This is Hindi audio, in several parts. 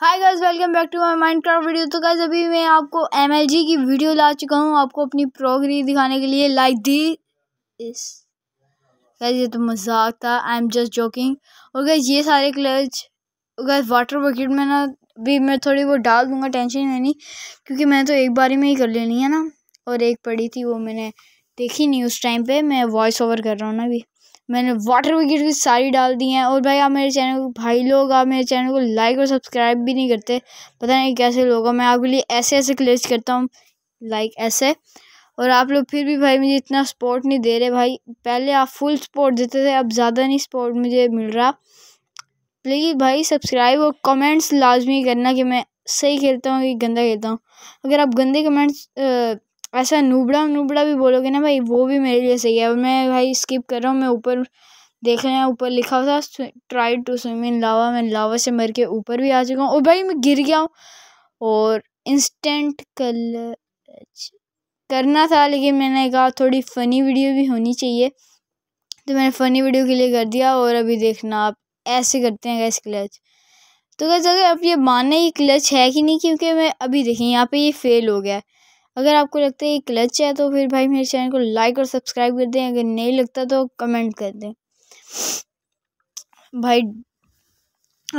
Hi guys welcome back to my Minecraft video तो गाइस अभी मैं आपको जी की वीडियो ला चुका हूँ आपको अपनी प्रोग्री दिखाने के लिए लाइक दी इस गाइस ये तो मजाक था आई एम जस्ट जोकिंग और गाइस ये सारे क्लच गाइस वाटर बकेट में ना भी मैं थोड़ी वो डाल दूँगा टेंशन है नहीं क्योंकि मैं तो एक बारी में ही कर लेनी है ना और एक पड़ी थी वो मैंने देखी नहीं उस टाइम पर मैं वॉइस ओवर कर रहा हूँ ना अभी मैंने वाटर विकेट की सारी डाल दी हैं और भाई आप मेरे चैनल को भाई लोग आप मेरे चैनल को लाइक और सब्सक्राइब भी नहीं करते पता नहीं कैसे लोग मैं आपके लिए ऐसे ऐसे क्लेज करता हूँ लाइक ऐसे और आप लोग फिर भी भाई मुझे इतना सपोर्ट नहीं दे रहे भाई पहले आप फुल सपोर्ट देते थे अब ज़्यादा नहीं सपोर्ट मुझे मिल रहा लेकिन भाई सब्सक्राइब और कमेंट्स लाजमी करना कि मैं सही खेलता हूँ कि गंदा खेलता हूँ अगर आप गंदे कमेंट्स ऐसा नूबड़ा नूबड़ा भी बोलोगे ना भाई वो भी मेरे लिए सही है और मैं भाई स्किप कर रहा हूँ मैं ऊपर देख रहे हैं ऊपर लिखा हुआ था try to swim in lava मैं लावा से मर के ऊपर भी आ चुका हूँ और भाई मैं गिर गया हूँ और इंस्टेंट कल करना था लेकिन मैंने कहा थोड़ी फ़नी वीडियो भी होनी चाहिए तो मैंने फ़नी वीडियो के लिए कर दिया और अभी देखना आप ऐसे करते हैं गैस क्लच तो गैस अगर आप ये मानना ये क्लच है कि नहीं क्योंकि मैं अभी देखें यहाँ पे ये फेल हो गया है अगर आपको लगता है ये क्लच है तो फिर भाई मेरे चैनल को लाइक और सब्सक्राइब कर दें अगर नहीं लगता तो कमेंट कर दें भाई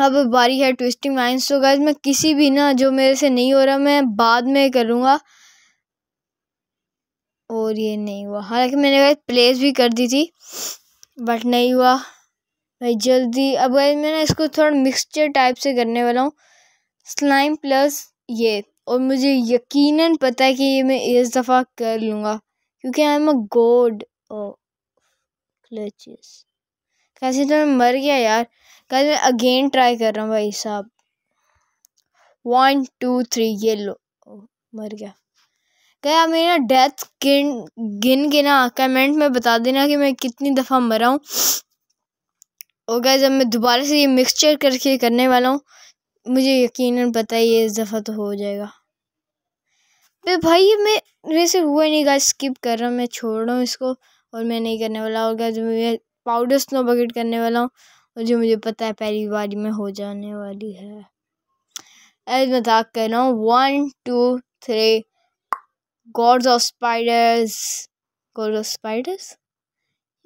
अब बारी है ट्विस्टिंग माइंस तो गाइज मैं किसी भी ना जो मेरे से नहीं हो रहा मैं बाद में करूँगा और ये नहीं हुआ हालांकि मैंने गाइज प्लेस भी कर दी थी बट नहीं हुआ भाई जल्दी अब गाइज मैं ना इसको थोड़ा मिक्सचर टाइप से करने वाला हूँ स्लाइम प्लस ये और मुझे यकीनन पता है कि ये मैं इस दफ़ा कर लूँगा क्योंकि आई एम अ गोड क्लचेस कैसे तो मैं मर गया यार कल मैं अगेन ट्राई कर रहा हूँ भाई साहब वन टू थ्री ये लो ओ, oh, मर गया क्या मेरा डेथ गिन गिन के ना कमेंट में बता देना कि मैं कितनी दफ़ा मरा हूँ और गया जब मैं दोबारा से ये मिक्सचर करके करने वाला हूँ मुझे यकीनन पता है ये इस दफ़ा तो हो जाएगा पे भाई मैं वैसे हुआ नहीं गाइस स्किप कर रहा हूँ मैं छोड़ रहा हूँ इसको और मैं नहीं करने वाला और गाइस मैं पाउडर स्नो बकेट करने वाला हूँ और जो मुझे पता है पहली बारी में हो जाने वाली है ऐसे मजाक कर रहा हूँ one two three gods of spiders gods of spiders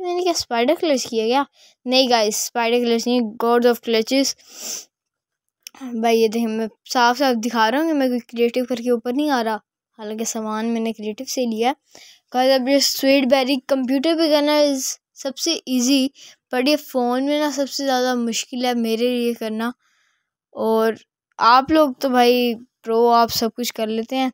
मैंने क्या स्पाइडर क्लच किया क्या नहीं गाइस स्पाइडर क्लच नहीं गॉड्स ऑफ क्लचेस भाई ये देखें मैं साफ साफ दिखा रहा हूँ कि मैं कोई क्रिएटिव करके ऊपर नहीं आ रहा हालांकि सामान मैंने क्रिएटिव से लिया कहा जब ये स्वेट बैरी कंप्यूटर पे करना सबसे इजी बट ये फ़ोन में ना सबसे ज़्यादा मुश्किल है मेरे लिए करना और आप लोग तो भाई प्रो आप सब कुछ कर लेते हैं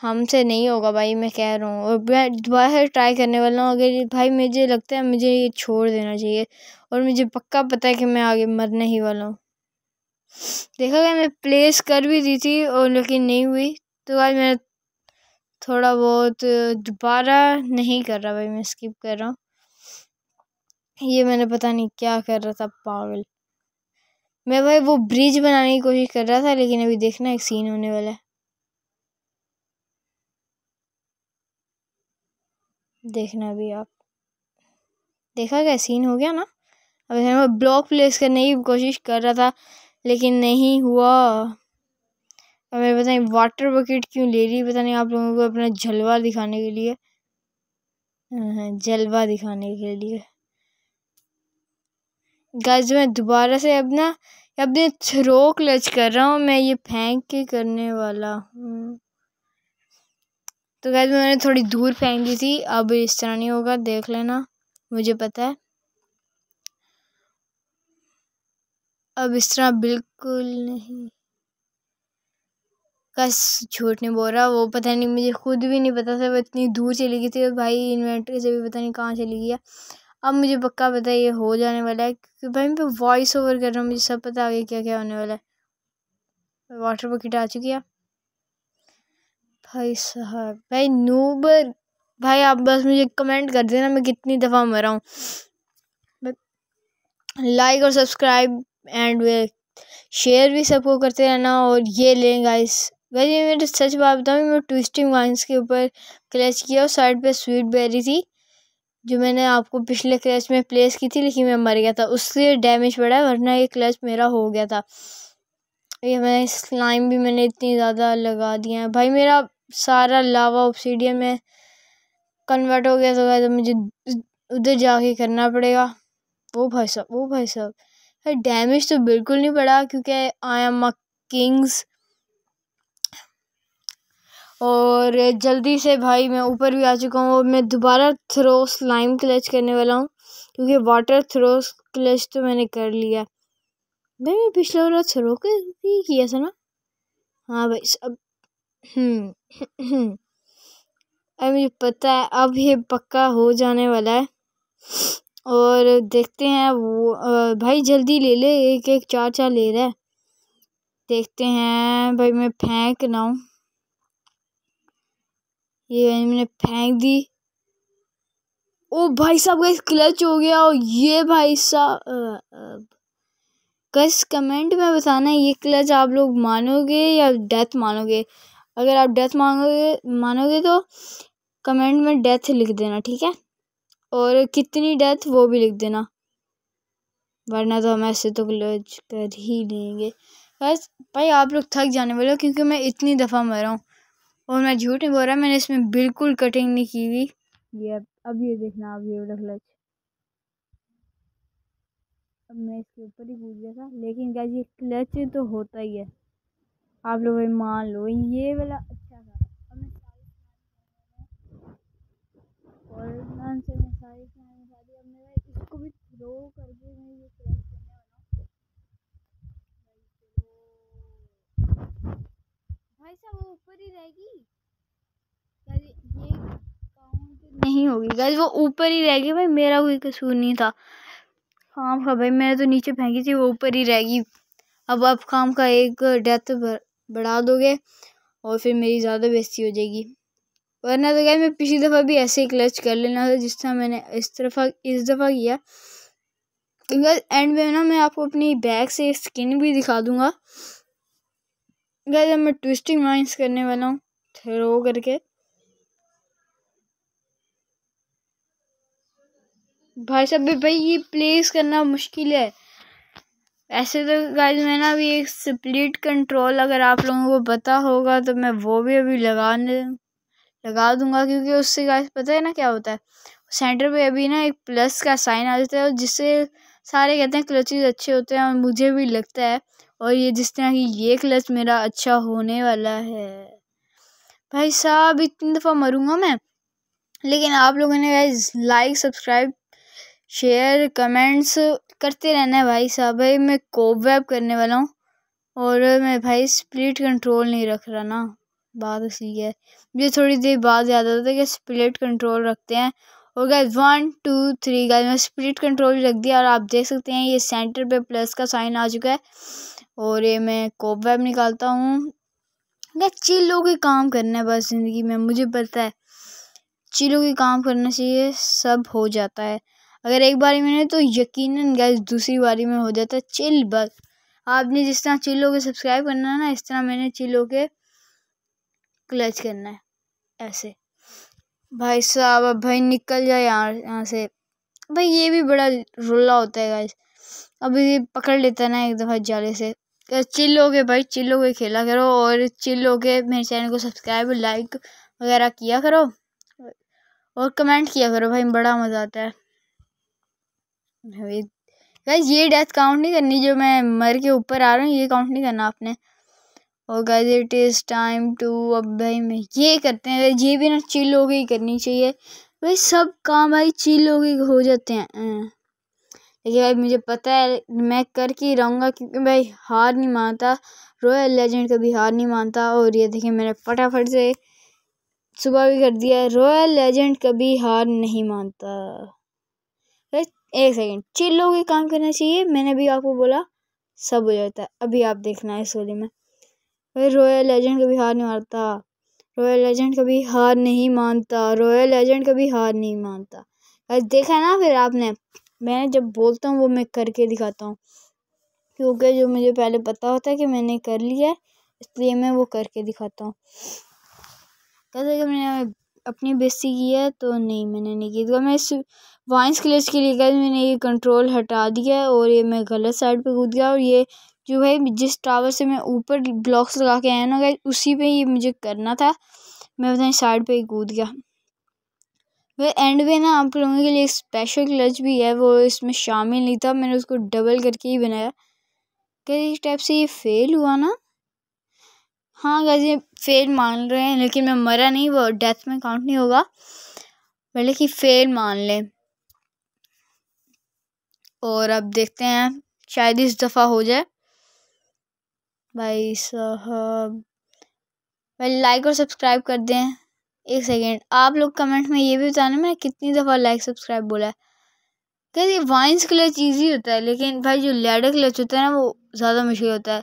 हमसे नहीं होगा भाई मैं कह रहा हूँ और मैं दोबारा ट्राई करने वाला हूँ अगर भाई मुझे लगता है मुझे ये छोड़ देना चाहिए और मुझे पक्का पता है कि मैं आगे मरने ही वाला हूँ देखा गया मैं प्लेस कर भी दी थी और लेकिन नहीं हुई तो आज मैंने थोड़ा बहुत दोबारा नहीं कर रहा भाई मैं स्किप कर रहा हूँ ये मैंने पता नहीं क्या कर रहा था पागल मैं भाई वो ब्रिज बनाने की कोशिश कर रहा था लेकिन अभी देखना एक सीन होने वाला है देखना अभी आप देखा क्या सीन हो गया ना अभी मैं ब्लॉक प्लेस करने की कोशिश कर रहा था लेकिन नहीं हुआ और मैं पता नहीं वाटर बकेट क्यों ले रही पता नहीं आप लोगों को अपना जलवा दिखाने के लिए हाँ, जलवा दिखाने के लिए गाइस मैं दोबारा से अपना अपने थ्रो क्लच कर रहा हूँ मैं ये फेंक के करने वाला हूँ तो गैस मैंने थोड़ी दूर फेंक दी थी अब इस तरह नहीं होगा देख लेना मुझे पता है अब इस तरह बिल्कुल नहीं का झूठ नहीं बोल रहा वो पता नहीं मुझे खुद भी नहीं पता था वो इतनी दूर चली गई थी भाई इन्वेंटरी से भी पता नहीं कहाँ चली गई है अब मुझे पक्का पता है ये हो जाने वाला है क्योंकि भाई मैं वॉइस ओवर कर रहा हूँ मुझे सब पता गया क्या क्या होने वाला है वाटर बकेट आ चुकी है भाई साहब भाई नूबर भाई आप बस मुझे कमेंट कर देना मैं कितनी दफ़ा मरा हूँ लाइक और सब्सक्राइब एंड शेयर भी सबको करते रहना और ये लें गाइस भाई ये मेरे सच बात बताऊँ मैं ट्विस्टिंग वाइन्स के ऊपर क्लच किया और साइड पे स्वीट बेरी थी जो मैंने आपको पिछले क्लच में प्लेस की थी लेकिन मैं मर गया था उससे डैमेज पड़ा है वरना ये क्लच मेरा हो गया था ये मैं स्लाइम भी मैंने इतनी ज़्यादा लगा दिया है भाई मेरा सारा लावा ऑप्सीडियम में कन्वर्ट हो गया तो, तो मुझे उधर जाके करना पड़ेगा वो भाई साहब वो भाई साहब डैमेज तो बिल्कुल नहीं पड़ा क्योंकि आई एम अ किंग्स और जल्दी से भाई मैं ऊपर भी आ चुका हूँ और मैं दोबारा थ्रो स्लाइम क्लच करने वाला हूँ क्योंकि वाटर थ्रो क्लच तो मैंने कर लिया भाई मैं पिछला वाला थ्रो के भी किया था ना हाँ भाई सब हम्म, हम्म। अरे मुझे पता है अब ये पक्का हो जाने वाला है और देखते हैं वो भाई जल्दी ले ले एक एक चार चार ले रहा है देखते हैं भाई मैं फेंक ना हूँ ये मैंने फेंक दी ओ भाई साहब गैस क्लच हो गया और ये भाई साहब गैस कमेंट में बताना ये क्लच आप लोग मानोगे या डेथ मानोगे अगर आप डेथ मांगोगे मानोगे तो कमेंट में डेथ लिख देना ठीक है और कितनी डेथ वो भी लिख देना वरना तो हम ऐसे तो क्लच कर ही लेंगे बस भाई आप लोग थक जाने वाले हो क्योंकि मैं इतनी दफ़ा मरा हूँ और मैं झूठ नहीं बोल रहा मैंने इसमें बिल्कुल कटिंग नहीं की हुई ये अब ये देखना अब ये डखलच अब मैं इसके ऊपर ही पूछ गया था लेकिन क्या ये क्लच तो होता ही है आप लोग भाई मान लो ये वाला अच्छा था अब मैं सारी और मैं सारी अब मैं इसको भी थ्रो करके मैं ये वो ऊपर ही रहेगी नहीं होगी गैस वो ऊपर ही रहेगी भाई मेरा कोई कसूर नहीं था काम हाँ, का भाई मैंने तो नीचे फेंकी थी वो ऊपर ही रहेगी अब आप काम का एक डेथ बढ़ा दोगे और फिर मेरी ज़्यादा बेस्ती हो जाएगी वरना तो क्या मैं पिछली दफ़ा भी ऐसे ही क्लच कर लेना था जिस तरह मैंने इस तरफा इस दफ़ा किया एंड में ना मैं आपको अपनी बैग से स्किन भी दिखा दूँगा गैर मैं ट्विस्टिंग माइंस करने वाला हूँ थ्रो करके भाई साहब भाई ये प्लेस करना मुश्किल है ऐसे तो गाय मैं ना अभी एक स्प्लिट कंट्रोल अगर आप लोगों को पता होगा तो मैं वो भी अभी लगाने लगा दूंगा क्योंकि उससे गाइज पता है ना क्या होता है सेंटर पे अभी ना एक प्लस का साइन आ जाता है और जिससे सारे कहते हैं क्लचेज अच्छे होते हैं और मुझे भी लगता है और ये जिस तरह की ये क्लच मेरा अच्छा होने वाला है भाई साहब इतनी दफ़ा मरूंगा मैं लेकिन आप लोगों ने भाई लाइक सब्सक्राइब शेयर कमेंट्स करते रहना है भाई साहब भाई मैं कोप वैब करने वाला हूँ और मैं भाई स्प्लिट कंट्रोल नहीं रख रहा ना बात उसी है मुझे थोड़ी देर बाद याद आता था कि स्प्लिट कंट्रोल रखते हैं और guys one two three guys मैं स्पीड कंट्रोल रख दिया और आप देख सकते हैं ये सेंटर पे प्लस का साइन आ चुका है और ये मैं कोप वेब निकालता हूँ गैस चिल्लों के काम करना है बस ज़िंदगी में मुझे पता है चिल्लों के काम करना चाहिए सब हो जाता है अगर एक बारी में तो यकीन गैस दूसरी बारी में हो जाता है चिल बस आपने जिस तरह चिल्लों के सब्सक्राइब करना है ना इस तरह मैंने चिल्लों के क्लच करना है ऐसे भाई साहब अब भाई निकल जाए यहाँ यहाँ से भाई ये भी बड़ा रुला होता है गाइस अभी ये पकड़ लेता है ना एक दफ़ा जाले से चिल्लो के भाई चिल्लो के खेला करो और चिल्लो के मेरे चैनल को सब्सक्राइब लाइक वगैरह किया करो और कमेंट किया करो भाई बड़ा मज़ा आता है गाइस ये डेथ काउंट नहीं करनी जो मैं मर के ऊपर आ रहा हूँ ये काउंट नहीं करना आपने और guys it is time to अब भाई मैं ये करते हैं ये भी ना चिल हो गई करनी चाहिए भाई सब काम भाई चिल हो गई हो जाते हैं अं। देखिए भाई मुझे पता है मैं करके ही रहूँगा क्योंकि भाई हार नहीं मानता रॉयल लेजेंड कभी हार नहीं मानता और ये देखिए मैंने फटाफट से सुबह भी कर दिया है रॉयल लेजेंड कभी हार नहीं मानता एक सेकेंड चिल लोग काम करना चाहिए मैंने भी आपको बोला सब हो जाता है अभी आप देखना है इस वाले में भाई रॉयल एजेंट कभी हार नहीं मारता रॉयल एजेंट कभी हार नहीं मानता रॉयल एजेंट कभी हार नहीं मानता बस देखा ना फिर आपने मैं जब बोलता हूँ वो मैं करके दिखाता हूँ क्योंकि जो मुझे पहले पता होता है कि मैंने कर लिया है इसलिए मैं वो करके दिखाता हूँ कैसे कि मैंने अपनी बेस्ती की है तो नहीं मैंने नहीं की तो मैं इस वाइंस क्लेज के लिए मैंने ये कंट्रोल हटा दिया और ये मैं गलत साइड पे कूद गया और ये जो है जिस टावर से मैं ऊपर ब्लॉक्स लगा के आया ना गया उसी पे ये मुझे करना था मैं बताया साइड पे ही कूद गया वह एंड में ना आप लोगों के लिए एक स्पेशल क्लच भी है वो इसमें शामिल नहीं था मैंने उसको डबल करके ही बनाया कई टाइप से ये फेल हुआ ना हाँ गैस ये फेल मान रहे हैं लेकिन मैं मरा नहीं वो डेथ में काउंट नहीं होगा पहले कि फेल मान लें और अब देखते हैं शायद इस दफ़ा हो जाए भाई साहब भाई लाइक और सब्सक्राइब कर दें एक सेकेंड आप लोग कमेंट में ये भी बताना मैंने कितनी दफ़ा लाइक सब्सक्राइब बोला है कहते वाइन्स क्लच ईजी होता है लेकिन भाई जो लेडर क्लच होता है ना वो ज़्यादा मुश्किल होता है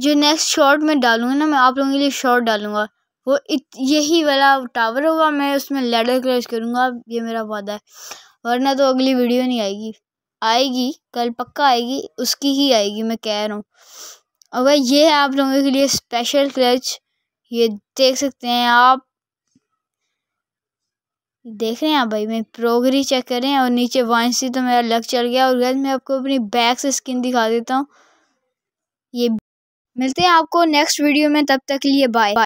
जो नेक्स्ट शॉट में डालूंगा ना मैं आप लोगों के लिए शॉट डालूंगा वो इत यही वाला टावर होगा मैं उसमें लेडर क्लच करूँगा ये मेरा वादा है वरना तो अगली वीडियो नहीं आएगी आएगी कल पक्का आएगी उसकी ही आएगी मैं कह रहा हूँ और भाई ये है आप लोगों के लिए स्पेशल क्लच ये देख सकते हैं आप देख रहे हैं आप भाई मैं प्रोगरी चेक करें और नीचे वन सी तो मेरा लग चल गया और गैस मैं आपको अपनी बैक से स्किन दिखा देता हूँ ये मिलते हैं आपको नेक्स्ट वीडियो में तब तक के लिए बाय